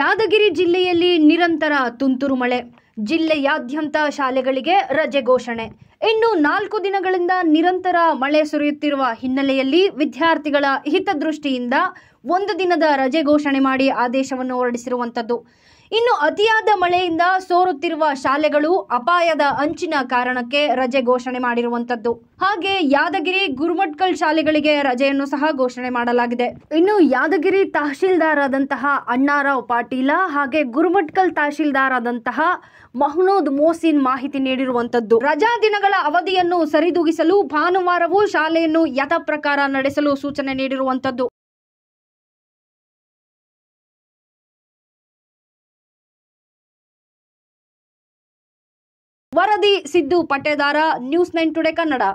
ಯಾದಗಿರಿ ಜಿಲ್ಲೆಯಲ್ಲಿ ನಿರಂತರ ತುಂತುರು ಮಳೆ ಜಿಲ್ಲೆಯಾದ್ಯಂತ ಶಾಲೆಗಳಿಗೆ ರಜೆ ಘೋಷಣೆ ಇನ್ನು ನಾಲ್ಕು ದಿನಗಳಿಂದ ನಿರಂತರ ಮಳೆ ಸುರಿಯುತ್ತಿರುವ ಹಿನ್ನೆಲೆಯಲ್ಲಿ ವಿದ್ಯಾರ್ಥಿಗಳ ಹಿತದೃಷ್ಟಿಯಿಂದ ಒಂದು ದಿನದ ರಜೆ ಘೋಷಣೆ ಮಾಡಿ ಆದೇಶವನ್ನು ಹೊರಡಿಸಿರುವಂಥದ್ದು ಇನ್ನು ಅತಿಯಾದ ಮಳೆಯಿಂದ ಸೋರುತ್ತಿರುವ ಶಾಲೆಗಳು ಅಪಾಯದ ಅಂಚಿನ ಕಾರಣಕ್ಕೆ ರಜೆ ಘೋಷಣೆ ಮಾಡಿರುವಂತದ್ದು ಹಾಗೆ ಯಾದಗಿರಿ ಗುರುಮಟ್ಕಲ್ ಶಾಲೆಗಳಿಗೆ ರಜೆಯನ್ನು ಸಹ ಘೋಷಣೆ ಮಾಡಲಾಗಿದೆ ಇನ್ನು ಯಾದಗಿರಿ ತಹಶೀಲ್ದಾರ್ ಆದಂತಹ ಅಣ್ಣಾರಾವ್ ಪಾಟೀಲ ಹಾಗೆ ಗುರುಮಟ್ಕಲ್ ತಹಶೀಲ್ದಾರ್ ಆದಂತಹ ಮಹನೂದ್ ಮೋಸಿನ್ ಮಾಹಿತಿ ನೀಡಿರುವಂತದ್ದು ರಜಾ ದಿನಗಳ ಅವಧಿಯನ್ನು ಸರಿದೂಗಿಸಲು ಭಾನುವಾರವೂ ಶಾಲೆಯನ್ನು ಯಥಾಪ್ರಕಾರ ನಡೆಸಲು ಸೂಚನೆ ನೀಡಿರುವಂತದ್ದು ವರದಿ Siddu Pattedar news nine today Kannada